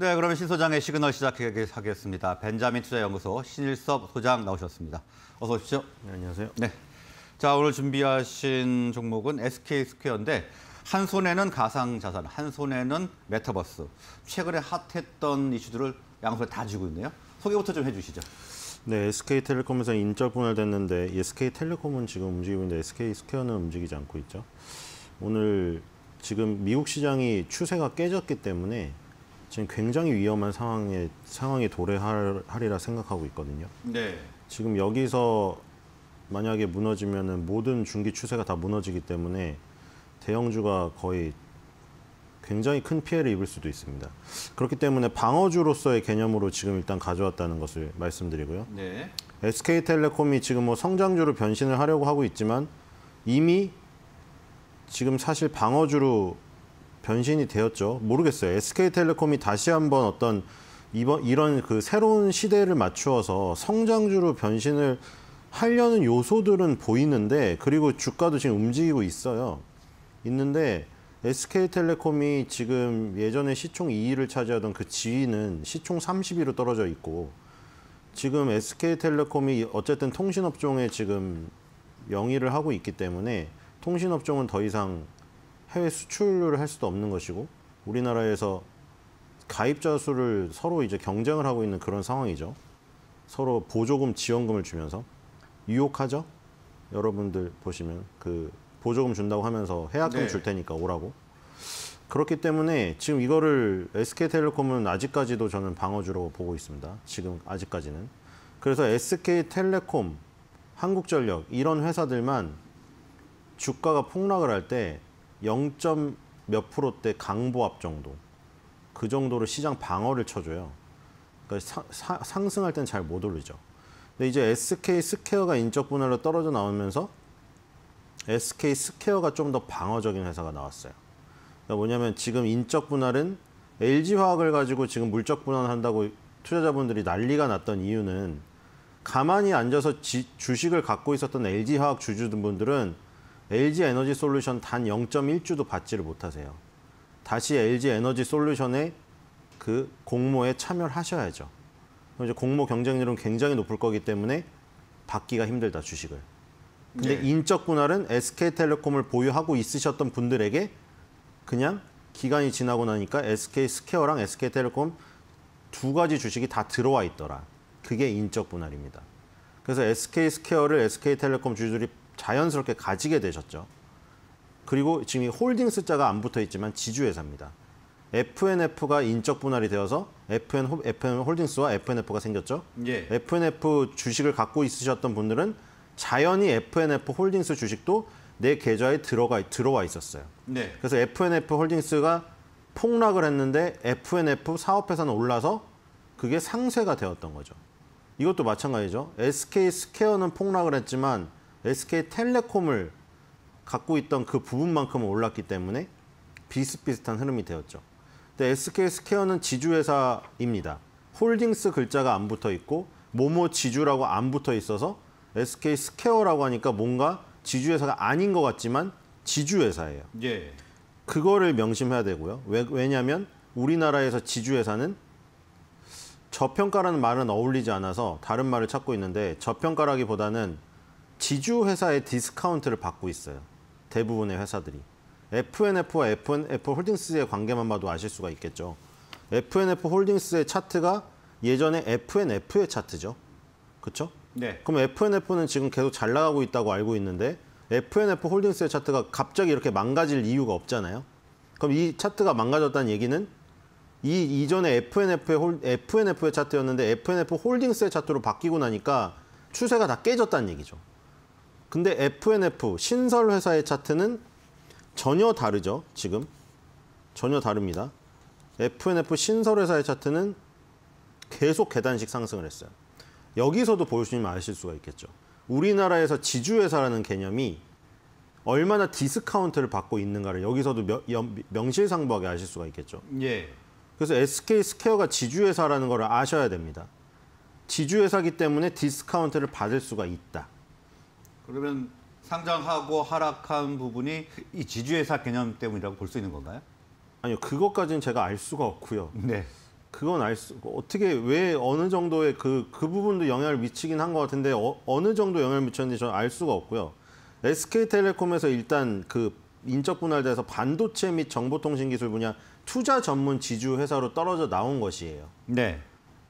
네, 그러면 신 소장의 시그널 시작하겠습니다. 벤자민 투자연구소 신일섭 소장 나오셨습니다. 어서 오십시오. 네, 안녕하세요. 네. 자, 오늘 준비하신 종목은 SK 스퀘어인데 한 손에는 가상 자산, 한 손에는 메타버스. 최근에 핫했던 이슈들을 양손에 다 쥐고 있네요. 소개부터 좀 해주시죠. 네, SK텔레콤에서 인적 분할됐는데 SK텔레콤은 지금 움직이고 있는데 SK스퀘어는 움직이지 않고 있죠. 오늘 지금 미국 시장이 추세가 깨졌기 때문에 지금 굉장히 위험한 상황에 상황에 도래하리라 생각하고 있거든요. 네. 지금 여기서 만약에 무너지면은 모든 중기 추세가 다 무너지기 때문에 대형주가 거의 굉장히 큰 피해를 입을 수도 있습니다. 그렇기 때문에 방어주로서의 개념으로 지금 일단 가져왔다는 것을 말씀드리고요. 네. SK텔레콤이 지금 뭐 성장주로 변신을 하려고 하고 있지만 이미 지금 사실 방어주로 변신이 되었죠. 모르겠어요. SK텔레콤이 다시 한번 어떤 이번 이런 그 새로운 시대를 맞추어서 성장주로 변신을 하려는 요소들은 보이는데 그리고 주가도 지금 움직이고 있어요. 있는데 SK텔레콤이 지금 예전에 시총 2위를 차지하던 그 지위는 시총 30위로 떨어져 있고 지금 SK텔레콤이 어쨌든 통신업종에 지금 영위를 하고 있기 때문에 통신업종은 더 이상 해외 수출을 할 수도 없는 것이고 우리나라에서 가입자 수를 서로 이제 경쟁을 하고 있는 그런 상황이죠. 서로 보조금 지원금을 주면서 유혹하죠. 여러분들 보시면 그 보조금 준다고 하면서 해약금 네. 줄 테니까 오라고. 그렇기 때문에 지금 이거를 SK텔레콤은 아직까지도 저는 방어주로 보고 있습니다. 지금 아직까지는. 그래서 SK텔레콤, 한국전력 이런 회사들만 주가가 폭락을 할때 0. 몇 프로대 강보합 정도 그 정도로 시장 방어를 쳐줘요. 그러니까 사, 상승할 땐 잘못 올리죠. 근데 이제 SK 스퀘어가 인적 분할로 떨어져 나오면서 SK 스퀘어가 좀 더 방어적인 회사가 나왔어요. 그러니까 뭐냐면 지금 인적 분할은 LG화학을 가지고 지금 물적 분할한다고 투자자분들이 난리가 났던 이유는 가만히 앉아서 지, 주식을 갖고 있었던 LG화학 주주분들은 LG 에너지 솔루션 단 0.1주도 받지를 못하세요. 다시 LG 에너지 솔루션의 그 공모에 참여하셔야죠. 를 이제 공모 경쟁률은 굉장히 높을 거기 때문에 받기가 힘들다 주식을. 근데 네. 인적 분할은 SK텔레콤을 보유하고 있으셨던 분들에게 그냥 기간이 지나고 나니까 SK 스퀘어랑 SK텔레콤 두 가지 주식이 다 들어와 있더라. 그게 인적 분할입니다. 그래서 SK 스퀘어를 SK텔레콤 주주들이 자연스럽게 가지게 되셨죠. 그리고 지금 이 홀딩스 자가 안 붙어 있지만 지주회사입니다. FNF가 인적 분할이 되어서 FN, FN 홀딩스와 FNF가 생겼죠. 예. FNF 주식을 갖고 있으셨던 분들은 자연히 FNF 홀딩스 주식도 내 계좌에 들어가 들어와 있었어요. 네. 그래서 FNF 홀딩스가 폭락을 했는데 FNF 사업회사는 올라서 그게 상쇄가 되었던 거죠. 이것도 마찬가지죠. SK 스퀘어는 폭락을 했지만 SK텔레콤을 갖고 있던 그 부분만큼은 올랐기 때문에 비슷비슷한 흐름이 되었죠. 근데 SK스퀘어는 지주회사입니다. 홀딩스 글자가 안 붙어 있고 모모 지주라고 안 붙어 있어서 SK스퀘어라고 하니까 뭔가 지주회사가 아닌 것 같지만 지주회사예요. 예. 그거를 명심해야 되고요. 왜, 왜냐하면 우리나라에서 지주회사는 저평가라는 말은 어울리지 않아서 다른 말을 찾고 있는데 저평가라기보다는 지주 회사의 디스카운트를 받고 있어요. 대부분의 회사들이. FNF와 FNF 홀딩스의 관계만 봐도 아실 수가 있겠죠. FNF 홀딩스의 차트가 예전에 FNF의 차트죠. 그렇죠? 네. 그럼 FNF는 지금 계속 잘 나가고 있다고 알고 있는데 FNF 홀딩스의 차트가 갑자기 이렇게 망가질 이유가 없잖아요. 그럼 이 차트가 망가졌다는 얘기는 이 이전에 FNF의, 홀, FNF의 차트였는데 FNF 홀딩스의 차트로 바뀌고 나니까 추세가 다 깨졌다는 얘기죠. 근데 FNF 신설 회사의 차트는 전혀 다르죠. 지금 전혀 다릅니다. FNF 신설 회사의 차트는 계속 계단식 상승을 했어요. 여기서도 보시면 여 아실 수가 있겠죠. 우리나라에서 지주회사라는 개념이 얼마나 디스카운트를 받고 있는가를 여기서도 명, 명실상부하게 아실 수가 있겠죠. 예. 그래서 SK 스퀘어가 지주회사라는 걸 아셔야 됩니다. 지주회사기 때문에 디스카운트를 받을 수가 있다. 그러면 상장하고 하락한 부분이 이 지주회사 개념 때문이라고 볼 수 있는 건가요? 아니요, 그것까지는 제가 알 수가 없고요. 네. 그건 알 수, 어떻게, 왜 어느 정도의 그, 그 부분도 영향을 미치긴 한 것 같은데, 어, 느 정도 영향을 미쳤는지 저는 알 수가 없고요. SK텔레콤에서 일단 그 인적 분할돼서 반도체 및 정보통신기술 분야 투자 전문 지주회사로 떨어져 나온 것이에요. 네.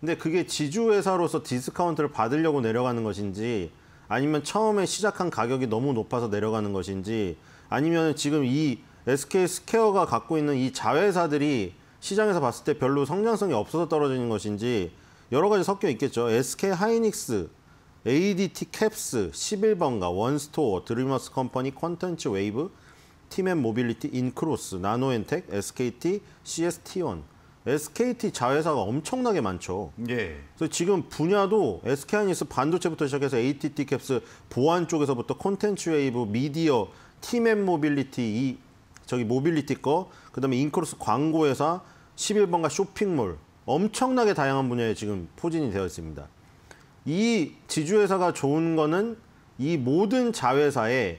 근데 그게 지주회사로서 디스카운트를 받으려고 내려가는 것인지, 아니면 처음에 시작한 가격이 너무 높아서 내려가는 것인지 아니면 지금 이 SK 스퀘어가 갖고 있는 이 자회사들이 시장에서 봤을 때 별로 성장성이 없어서 떨어지는 것인지 여러 가지 섞여 있겠죠. SK 하이닉스, ADT 캡스, 11번가, 원스토어, 드리머스 컴퍼니, 콘텐츠 웨이브, 팀 앤 모빌리티, 인크로스, 나노엔텍, SKT, CST1 SKT 자회사가 엄청나게 많죠. 예. 그래서 지금 분야도 SK하이닉스 반도체부터 시작해서 ATT 캡스 보안 쪽에서부터 콘텐츠 웨이브, 미디어, 팀앤 모빌리티 이 저기 모빌리티 거, 그다음에 인크로스 광고 회사, 11번가 쇼핑몰 엄청나게 다양한 분야에 지금 포진이 되어 있습니다. 이 지주회사가 좋은 거는 이 모든 자회사에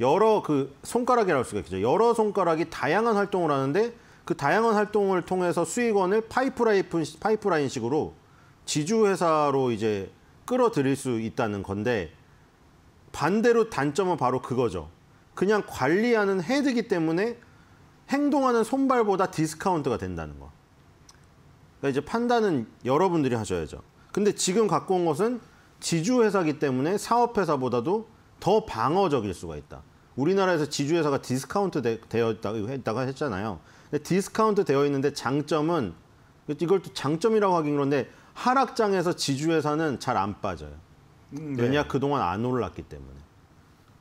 여러 그 손가락이라고 할 수가 있죠. 여러 손가락이 다양한 활동을 하는데 그 다양한 활동을 통해서 수익원을 파이프라인, 파이프라인식으로 지주회사로 이제 끌어들일 수 있다는 건데 반대로 단점은 바로 그거죠. 그냥 관리하는 헤드기 때문에 행동하는 손발보다 디스카운트가 된다는 거. 그러니까 이제 판단은 여러분들이 하셔야죠. 근데 지금 갖고 온 것은 지주회사기 때문에 사업회사보다도 더 방어적일 수가 있다. 우리나라에서 지주회사가 디스카운트 되, 되어 있다고, 했다고 했잖아요. 근데 디스카운트 되어 있는데 장점은 이걸 또 장점이라고 하긴 그런데 하락장에서 지주회사는 잘 안 빠져요. 음, 네. 왜냐 그동안 안 올랐기 때문에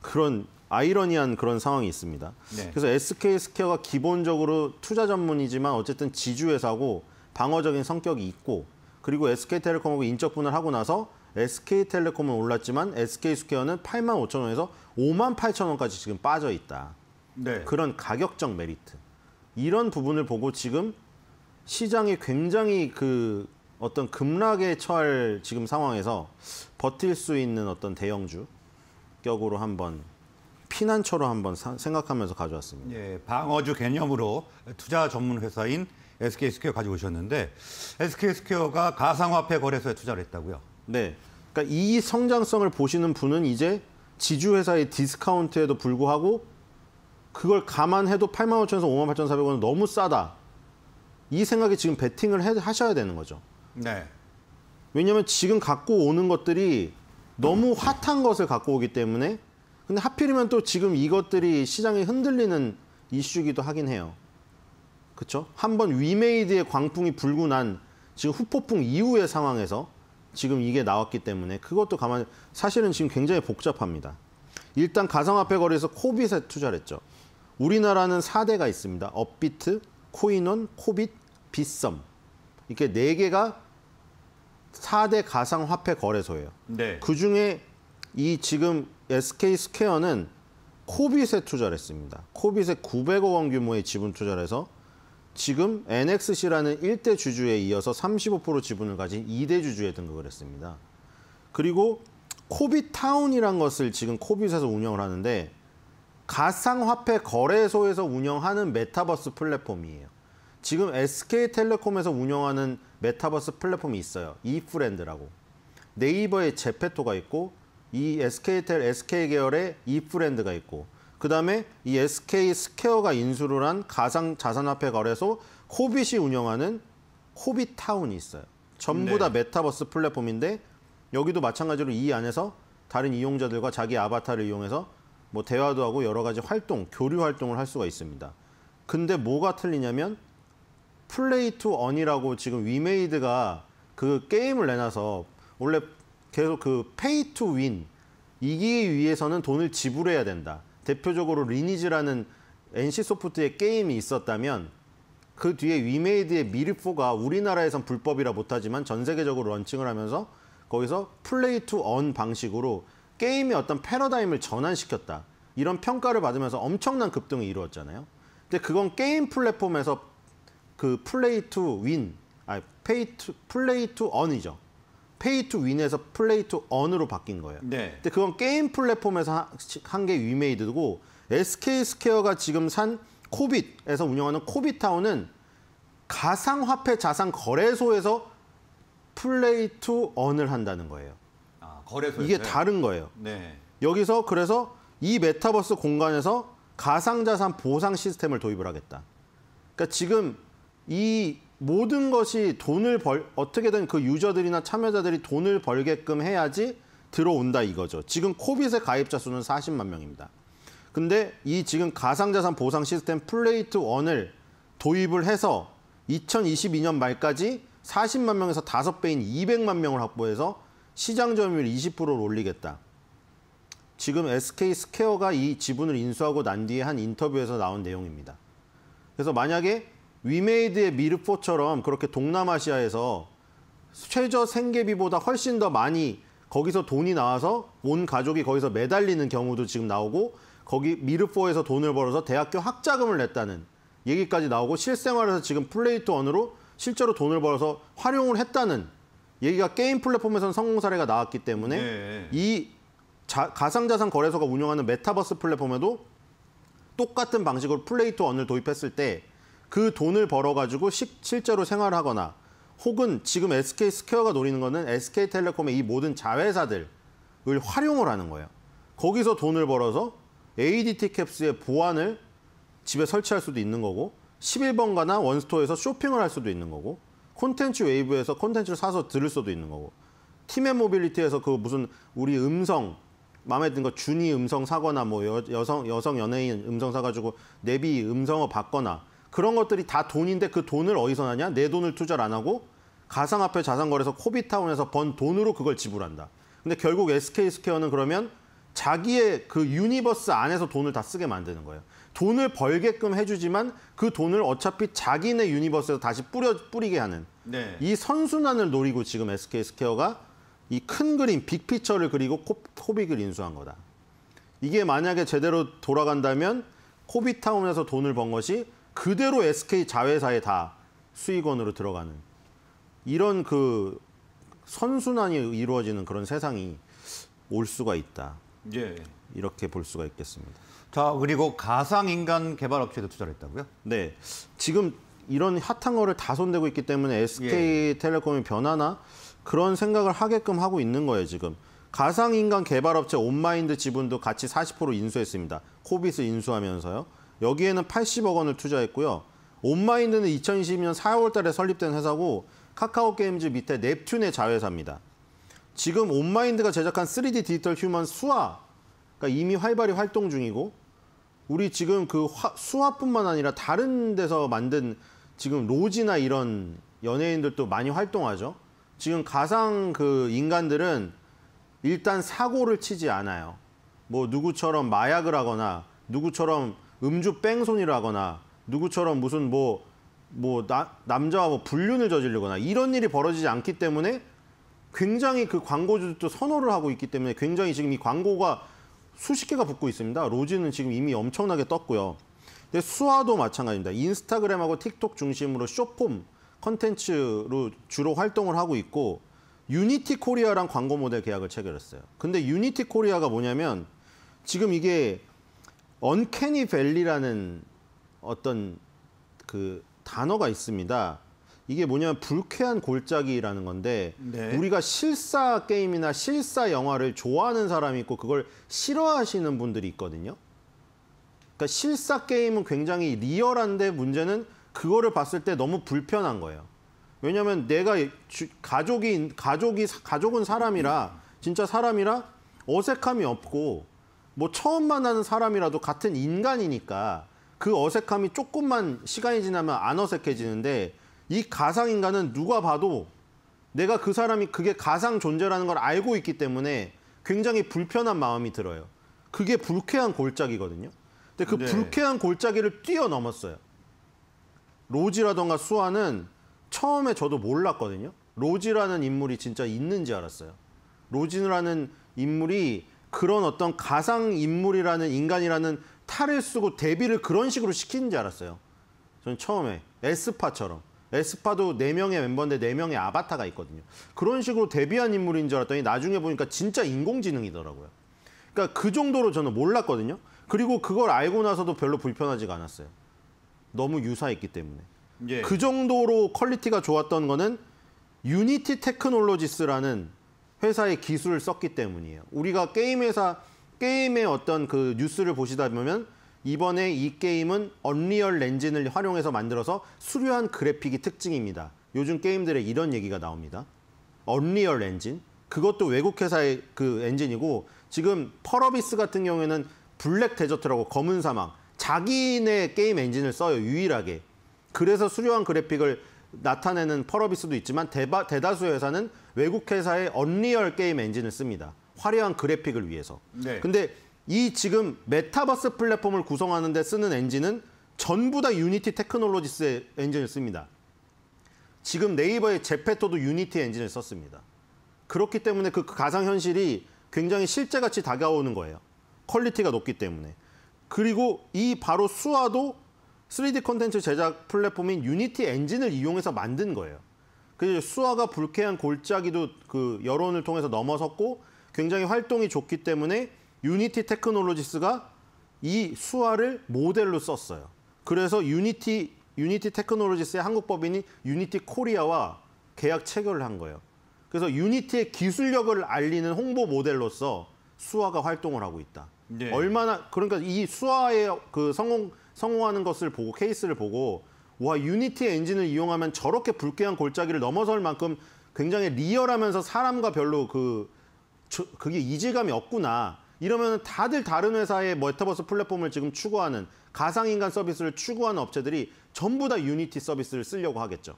그런 아이러니한 그런 상황이 있습니다. 네. 그래서 SK 스퀘어가 기본적으로 투자 전문이지만 어쨌든 지주회사고 방어적인 성격이 있고 그리고 SK텔레콤하고 인적분을 하고 나서 SK텔레콤은 올랐지만 SK스퀘어는 8만 5천 원에서 5만 8천 원까지 지금 빠져 있다. 네. 그런 가격적 메리트. 이런 부분을 보고 지금 시장이 굉장히 그 어떤 급락에 처할 지금 상황에서 버틸 수 있는 어떤 대형주 격으로 한번 피난처로 한번 사, 생각하면서 가져왔습니다. 예, 방어주 개념으로 투자 전문 회사인 SK스퀘어 가지고 오셨는데 SK스퀘어가 가상화폐 거래소에 투자를 했다고요? 네. 그러니까 이 성장성을 보시는 분은 이제 지주회사의 디스카운트에도 불구하고 그걸 감안해도 85,000원에서 58,400원은 너무 싸다. 이 생각에 지금 베팅을 하셔야 되는 거죠. 네. 왜냐하면 지금 갖고 오는 것들이 너무 핫한 것을 갖고 오기 때문에 근데 하필이면 또 지금 이것들이 시장에 흔들리는 이슈기도 하긴 해요. 그렇죠? 한번 위메이드의 광풍이 불고 난 지금 후폭풍 이후의 상황에서 지금 이게 나왔기 때문에 그것도 가만히 사실은 지금 굉장히 복잡합니다. 일단 가상화폐 거래에서 코빗에 투자를 했죠. 우리나라는 4대가 있습니다. 업비트, 코인원, 코빗, 빗썸. 이렇게 4개가 4대 가상화폐 거래소예요. 네. 그중에 이 지금 SK 스퀘어는 코빗에 투자를 했습니다. 코빗에 900억 원 규모의 지분 투자를 해서 지금 NXC라는 1대 주주에 이어서 35% 지분을 가진 2대 주주에 등극을 했습니다. 그리고 코빗타운이란 것을 지금 코빗에서 운영을 하는데 가상화폐 거래소에서 운영하는 메타버스 플랫폼이에요. 지금 SK텔레콤에서 운영하는 메타버스 플랫폼이 있어요. 이프렌드라고. 네이버에 제페토가 있고 이 SK텔 SK계열의 이프렌드가 있고 그다음에 이 SK 스퀘어가 인수를 한 가상 자산화폐 거래소 호빗이 운영하는 호빗타운이 있어요. 전부 네. 다 메타버스 플랫폼인데 여기도 마찬가지로 이 안에서 다른 이용자들과 자기 아바타를 이용해서 뭐 대화도 하고 여러 가지 활동, 교류 활동을 할 수가 있습니다. 근데 뭐가 틀리냐면 플레이 투 언이라고 지금 위메이드가 그 게임을 내놔서 원래 계속 그 페이 투 윈 이기기 위해서는 돈을 지불해야 된다. 대표적으로 리니지라는 NC소프트의 게임이 있었다면 그 뒤에 위메이드의 미르포가 우리나라에선 불법이라 못하지만 전 세계적으로 런칭을 하면서 거기서 플레이 투 언 방식으로 게임의 어떤 패러다임을 전환시켰다. 이런 평가를 받으면서 엄청난 급등을 이루었잖아요. 근데 그건 게임 플랫폼에서 그 플레이 투 윈, 아니 페이 투 플레이 투 언이죠. 페이 투 윈에서 플레이 투 언으로 바뀐 거예요. 네. 근데 그건 게임 플랫폼에서 한 게 위메이드고 SK 스퀘어가 지금 산 코빗에서 운영하는 코빗타운은 가상화폐 자산 거래소에서 플레이 투 언을 한다는 거예요. 아, 거래소 이게 다른 거예요. 네. 여기서 그래서 이 메타버스 공간에서 가상자산 보상 시스템을 도입을 하겠다. 그러니까 지금 이 모든 것이 돈을 벌 어떻게든 그 유저들이나 참여자들이 돈을 벌게끔 해야지 들어온다 이거죠. 지금 코빗의 가입자 수는 40만 명입니다. 근데 이 지금 가상자산 보상 시스템 플레이트 원을 도입을 해서 2022년 말까지 40만 명에서 5배인 200만 명을 확보해서 시장 점유율 20%를 올리겠다. 지금 SK 스퀘어가 이 지분을 인수하고 난 뒤에 한 인터뷰에서 나온 내용입니다. 그래서 만약에 위메이드의 미르포처럼 그렇게 동남아시아에서 최저 생계비보다 훨씬 더 많이 거기서 돈이 나와서 온 가족이 거기서 매달리는 경우도 지금 나오고 거기 미르포에서 돈을 벌어서 대학교 학자금을 냈다는 얘기까지 나오고 실생활에서 지금 플레이트 원으로 실제로 돈을 벌어서 활용을 했다는 얘기가 게임 플랫폼에서는 성공 사례가 나왔기 때문에 네. 이 가상자산 거래소가 운영하는 메타버스 플랫폼에도 똑같은 방식으로 플레이트 원을 도입했을 때그 돈을 벌어가지고 실제로 생활하거나 혹은 지금 SK 스퀘어가 노리는 거는 SK텔레콤의 이 모든 자회사들을 활용을 하는 거예요. 거기서 돈을 벌어서 ADT 캡스의 보안을 집에 설치할 수도 있는 거고 11번가나 원스토어에서 쇼핑을 할 수도 있는 거고 콘텐츠 웨이브에서 콘텐츠를 사서 들을 수도 있는 거고 팀의 모빌리티에서 그 무슨 우리 음성 마음에 든 거 준이 음성 사거나 뭐 여, 성 여성 연예인 음성 사가지고 내비 음성을 받거나 그런 것들이 다 돈인데 그 돈을 어디서 나냐? 내 돈을 투자를 안 하고 가상화폐 자산거래소 코비타운에서 번 돈으로 그걸 지불한다. 근데 결국 SK스퀘어는 그러면 자기의 그 유니버스 안에서 돈을 다 쓰게 만드는 거예요. 돈을 벌게끔 해주지만 그 돈을 어차피 자기네 유니버스에서 다시 뿌려, 뿌리게 하는 네. 이 선순환을 노리고 지금 SK스퀘어가 이 큰 그림, 빅피처를 그리고 코, 코빅을 인수한 거다. 이게 만약에 제대로 돌아간다면 코비타운에서 돈을 번 것이 그대로 SK 자회사에 다 수익원으로 들어가는 이런 그 선순환이 이루어지는 그런 세상이 올 수가 있다. 예. 이렇게 볼 수가 있겠습니다. 자, 그리고 가상인간 개발 업체도 투자를 했다고요? 네. 지금 이런 핫한 거를 다 손대고 있기 때문에 SK텔레콤이 예. 변화나 그런 생각을 하게끔 하고 있는 거예요, 지금. 가상인간 개발업체 온마인드 지분도 같이 40% 인수했습니다. 코비스 인수하면서요. 여기에는 80억 원을 투자했고요. 온마인드는 2 0 2 0년 4월 달에 설립된 회사고 카카오 게임즈 밑에 넵튠의 자회사입니다. 지금 온마인드가 제작한 3D 디지털 휴먼 수화 가 그러니까 이미 활발히 활동 중이고 우리 지금 그 화, 수화뿐만 아니라 다른 데서 만든 지금 로지나 이런 연예인들도 많이 활동하죠. 지금 가상 그 인간들은 일단 사고를 치지 않아요. 뭐 누구처럼 마약을 하거나 누구처럼 음주 뺑소니를 하거나 누구처럼 무슨 뭐, 뭐 나, 남자와 뭐 불륜을 저지르거나 이런 일이 벌어지지 않기 때문에 굉장히 그 광고주들도 선호를 하고 있기 때문에 굉장히 지금 이 광고가 수십 개가 붙고 있습니다. 로즈는 지금 이미 엄청나게 떴고요. 근데 수화도 마찬가지입니다. 인스타그램하고 틱톡 중심으로 쇼폼 컨텐츠로 주로 활동을 하고 있고 유니티 코리아랑 광고 모델 계약을 체결했어요. 근데 유니티 코리아가 뭐냐면 지금 이게 언캐니 밸리라는 어떤 그 단어가 있습니다. 이게 뭐냐면 불쾌한 골짜기라는 건데 네. 우리가 실사 게임이나 실사 영화를 좋아하는 사람이 있고 그걸 싫어하시는 분들이 있거든요. 그러니까 실사 게임은 굉장히 리얼한데 문제는 그거를 봤을 때 너무 불편한 거예요. 왜냐하면 내가 가족이 가족이 가족은 사람이라 진짜 사람이라 어색함이 없고 뭐 처음 만나는 사람이라도 같은 인간이니까 그 어색함이 조금만 시간이 지나면 안 어색해지는데 이 가상 인간은 누가 봐도 내가 그 사람이 그게 가상 존재라는 걸 알고 있기 때문에 굉장히 불편한 마음이 들어요. 그게 불쾌한 골짜기거든요. 근데 그 네. 불쾌한 골짜기를 뛰어넘었어요. 로지라던가 수아는 처음에 저도 몰랐거든요. 로지라는 인물이 진짜 있는지 알았어요. 로지라는 인물이 그런 어떤 가상 인물이라는 인간이라는 탈을 쓰고 데뷔를 그런 식으로 시키는 줄 알았어요. 저 처음에 에스파처럼 에스파도 4명의 멤버인데 4명의 아바타가 있거든요. 그런 식으로 데뷔한 인물인 줄 알았더니 나중에 보니까 진짜 인공지능이더라고요. 그러니까 그 정도로 저는 몰랐거든요. 그리고 그걸 알고 나서도 별로 불편하지가 않았어요. 너무 유사했기 때문에. 예. 그 정도로 퀄리티가 좋았던 거는 유니티 테크놀로지스라는 회사의 기술을 썼기 때문이에요. 우리가 게임 회사 게임의 어떤 그 뉴스를 보시다 보면 이번에 이 게임은 언리얼 렌진을 활용해서 만들어서 수려한 그래픽이 특징입니다. 요즘 게임들의 이런 얘기가 나옵니다. 언리얼 엔진 그것도 외국 회사의 그 엔진이고 지금 펄어비스 같은 경우에는 블랙 데저트라고 검은 사막 자기네 게임 엔진을 써요 유일하게 그래서 수려한 그래픽을 나타내는 펄어비스도 있지만 대바, 대다수 의 회사는 외국 회사의 언리얼 게임 엔진을 씁니다. 화려한 그래픽을 위해서. 네. 근데 이 지금 메타버스 플랫폼을 구성하는 데 쓰는 엔진은 전부 다 유니티 테크놀로지스의 엔진을 씁니다. 지금 네이버의 제페토도 유니티 엔진을 썼습니다. 그렇기 때문에 그 가상현실이 굉장히 실제같이 다가오는 거예요. 퀄리티가 높기 때문에. 그리고 이 바로 수화도 3D 콘텐츠 제작 플랫폼인 유니티 엔진을 이용해서 만든 거예요. 그 수아가 불쾌한 골짜기도 그 여론을 통해서 넘어섰고 굉장히 활동이 좋기 때문에 유니티 테크놀로지스가 이 수아를 모델로 썼어요. 그래서 유니티 유니티 테크놀로지스의 한국 법인이 유니티 코리아와 계약 체결을 한 거예요. 그래서 유니티의 기술력을 알리는 홍보 모델로서 수아가 활동을 하고 있다. 네. 얼마나 그러니까 이 수아의 그 성공 성공하는 것을 보고 케이스를 보고 와 유니티 엔진을 이용하면 저렇게 불쾌한 골짜기를 넘어설 만큼 굉장히 리얼하면서 사람과 별로 그 저, 그게 이질감이 없구나. 이러면 다들 다른 회사의 메타버스 플랫폼을 지금 추구하는 가상인간 서비스를 추구하는 업체들이 전부 다 유니티 서비스를 쓰려고 하겠죠.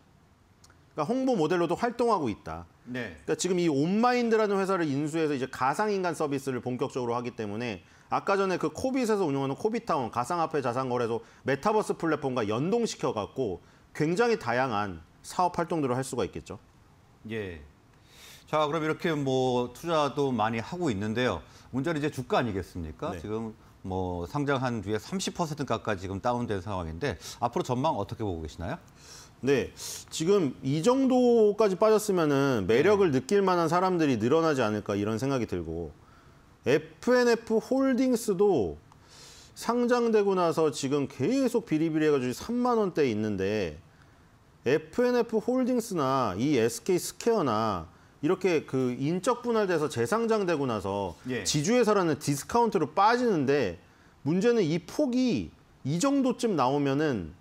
그러니까 홍보 모델로도 활동하고 있다. 네. 그러니까 지금 이 온마인드라는 회사를 인수해서 이제 가상인간 서비스를 본격적으로 하기 때문에 아까 전에 그 코빗에서 운영하는 코빗타운 가상화폐 자산거래소 메타버스 플랫폼과 연동시켜 갖고 굉장히 다양한 사업 활동들을 할 수가 있겠죠. 예. 자, 그럼 이렇게 뭐 투자도 많이 하고 있는데요. 문제는 이제 주가 아니겠습니까? 네. 지금 뭐 상장한 뒤에 30%가까이 지금 다운된 상황인데 앞으로 전망 어떻게 보고 계시나요? 네, 지금 이 정도까지 빠졌으면은 매력을 네. 느낄 만한 사람들이 늘어나지 않을까 이런 생각이 들고 FNF 홀딩스도 상장되고 나서 지금 계속 비리비리해가지고 3만 원대에 있는데 FNF 홀딩스나 이 SK 스퀘어나 이렇게 그 인적 분할돼서 재상장되고 나서 예. 지주회사라는 디스카운트로 빠지는데 문제는 이 폭이 이 정도쯤 나오면은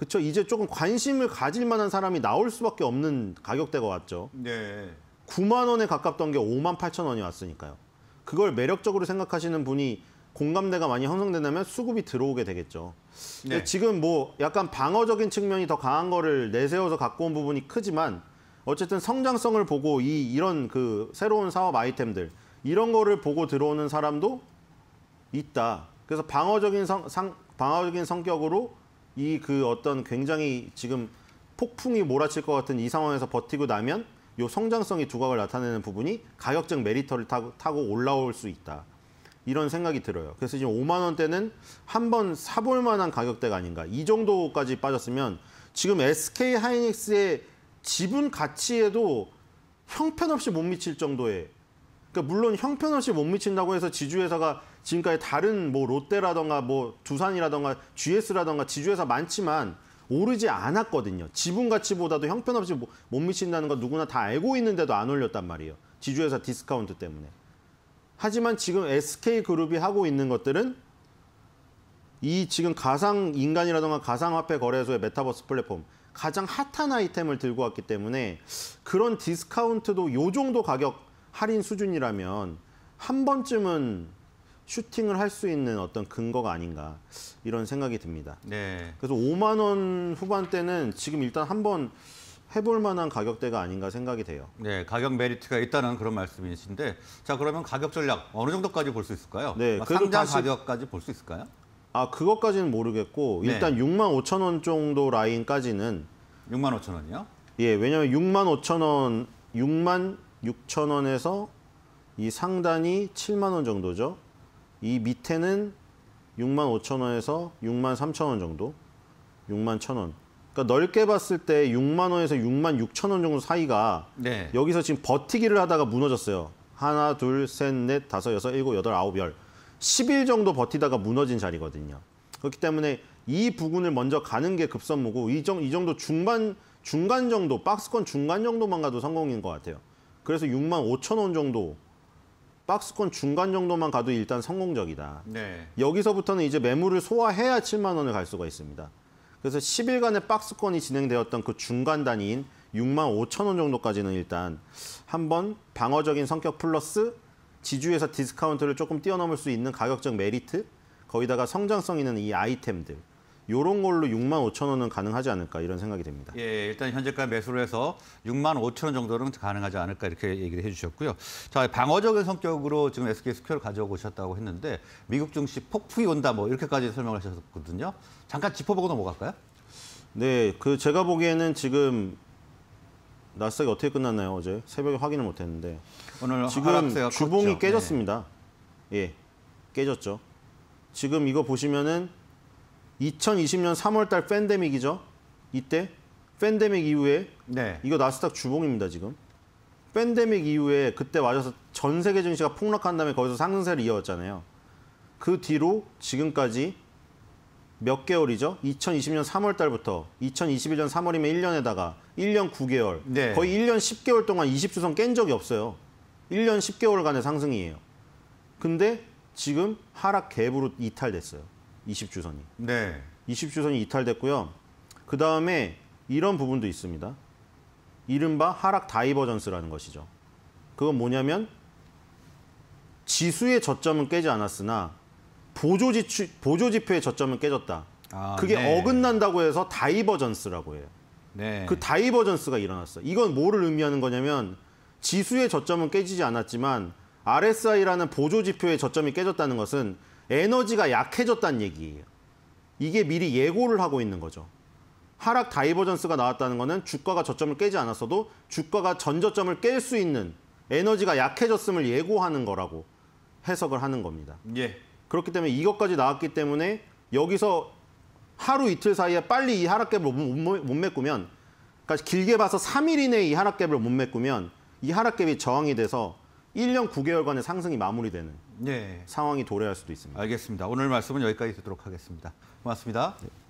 그렇죠 이제 조금 관심을 가질 만한 사람이 나올 수밖에 없는 가격대가 왔죠. 네. 9만 원에 가깝던 게 5만 8천 원이 왔으니까요. 그걸 매력적으로 생각하시는 분이 공감대가 많이 형성된다면 수급이 들어오게 되겠죠. 네. 지금 뭐 약간 방어적인 측면이 더 강한 거를 내세워서 갖고 온 부분이 크지만 어쨌든 성장성을 보고 이 이런 그 새로운 사업 아이템들 이런 거를 보고 들어오는 사람도 있다. 그래서 방어적인 성, 상, 방어적인 성격으로 이그 어떤 굉장히 지금 폭풍이 몰아칠 것 같은 이 상황에서 버티고 나면 요 성장성이 두각을 나타내는 부분이 가격적 메리터를 타고, 타고 올라올 수 있다. 이런 생각이 들어요. 그래서 지금 5만 원대는 한 번 사볼 만한 가격대가 아닌가. 이 정도까지 빠졌으면 지금 SK 하이닉스의 지분 가치에도 형편없이 못 미칠 정도의 그러니까 물론 형편없이 못 미친다고 해서 지주회사가 지금까지 다른 뭐 롯데라던가 뭐 두산이라던가 GS라던가 지주회사 많지만 오르지 않았거든요. 지분 가치보다도 형편없이 뭐, 못 미친다는 건 누구나 다 알고 있는데도 안 올렸단 말이에요. 지주회사 디스카운트 때문에. 하지만 지금 SK그룹이 하고 있는 것들은 이 지금 가상 인간이라던가 가상화폐 거래소의 메타버스 플랫폼 가장 핫한 아이템을 들고 왔기 때문에 그런 디스카운트도 요 정도 가격 할인 수준이라면 한 번쯤은 슈팅을 할 수 있는 어떤 근거가 아닌가 이런 생각이 듭니다. 네. 그래서 5만 원 후반대는 지금 일단 한 번 해볼 만한 가격대가 아닌가 생각이 돼요. 네, 가격 메리트가 있다는 그런 말씀이신데 자 그러면 가격 전략 어느 정도까지 볼 수 있을까요? 네, 상장 다시... 가격까지 볼 수 있을까요? 아 그것까지는 모르겠고 네. 일단 6만 5천 원 정도 라인까지는 6만 5천 원이요? 예, 왜냐하면 6만 5천 원, 6만 6,000원에서 이 상단이 7만 원 정도죠. 이 밑에는 6만 5천 원에서 6만 3천 원 정도, 6만 1천 원. 그러니까 넓게 봤을 때 6만 원에서 6만 6천 원 정도 사이가 네. 여기서 지금 버티기를 하다가 무너졌어요. 하나, 둘, 셋, 넷, 다섯, 여섯, 일곱, 여덟, 아홉, 열. 10일 정도 버티다가 무너진 자리거든요. 그렇기 때문에 이 부분을 먼저 가는 게 급선무고 이, 정, 이 정도 중반 중간 정도 박스권 중간 정도만 가도 성공인 것 같아요. 그래서 6만 5천 원 정도 박스권 중간 정도만 가도 일단 성공적이다. 네. 여기서부터는 이제 매물을 소화해야 7만 원을 갈 수가 있습니다. 그래서 10일간의 박스권이 진행되었던 그 중간 단위인 6만 5천 원 정도까지는 일단 한번 방어적인 성격 플러스 지주에서 디스카운트를 조금 뛰어넘을 수 있는 가격적 메리트 거기다가 성장성 있는 이 아이템들 이런 걸로 6만 5천 원은 가능하지 않을까 이런 생각이 됩니다. 예, 일단 현재가 매수를 해서 6만 5천 원 정도는 가능하지 않을까 이렇게 얘기를 해주셨고요. 자, 방어적인 성격으로 지금 SK 스퀘어를 가져오셨다고 했는데 미국 증시 폭풍이 온다 뭐 이렇게까지 설명을 하셨거든요. 잠깐 짚어보고 넘어갈까요? 뭐 네, 그 제가 보기에는 지금 나스닥이 어떻게 끝났나요 어제 새벽에 확인을 못했는데 오늘 지금 주봉이 컸죠. 깨졌습니다. 네. 예, 깨졌죠. 지금 이거 보시면은 2020년 3월달 팬데믹이죠. 이때 팬데믹 이후에 네. 이거 나스닥 주봉입니다 지금. 팬데믹 이후에 그때 맞아서 전 세계 증시가 폭락한 다음에 거기서 상승세를 이어왔잖아요. 그 뒤로 지금까지 몇 개월이죠? 2020년 3월 달부터 2021년 3월이면 1년에다가 1년 9개월 네. 거의 1년 10개월 동안 20주선 깬 적이 없어요. 1년 10개월간의 상승이에요. 근데 지금 하락 갭으로 이탈됐어요. 20주선이. 네. 20주선이 이탈됐고요. 그 다음에 이런 부분도 있습니다. 이른바 하락 다이버전스라는 것이죠. 그건 뭐냐면 지수의 저점은 깨지 않았으나 보조지추, 보조지표의 저점은 깨졌다. 아, 네. 그게 네. 어긋난다고 해서 다이버전스라고 해요. 네. 그 다이버전스가 일어났어. 요 이건 뭐를 의미하는 거냐면 지수의 저점은 깨지지 않았지만 RSI라는 보조지표의 저점이 깨졌다는 것은 에너지가 약해졌다는 얘기예요. 이게 미리 예고를 하고 있는 거죠. 하락 다이버전스가 나왔다는 것은 주가가 저점을 깨지 않았어도 주가가 전저점을 깰 수 있는 에너지가 약해졌음을 예고하는 거라고 해석을 하는 겁니다. 예. 그렇기 때문에 이것까지 나왔기 때문에 여기서 하루 이틀 사이에 빨리 이 하락갭을 못 메꾸면 그러니까 길게 봐서 3일 이내에 이 하락갭을 못 메꾸면 이 하락갭이 저항이 돼서 1년 9개월간의 상승이 마무리되는 네. 상황이 도래할 수도 있습니다. 알겠습니다. 오늘 말씀은 여기까지 듣도록 하겠습니다. 고맙습니다. 네.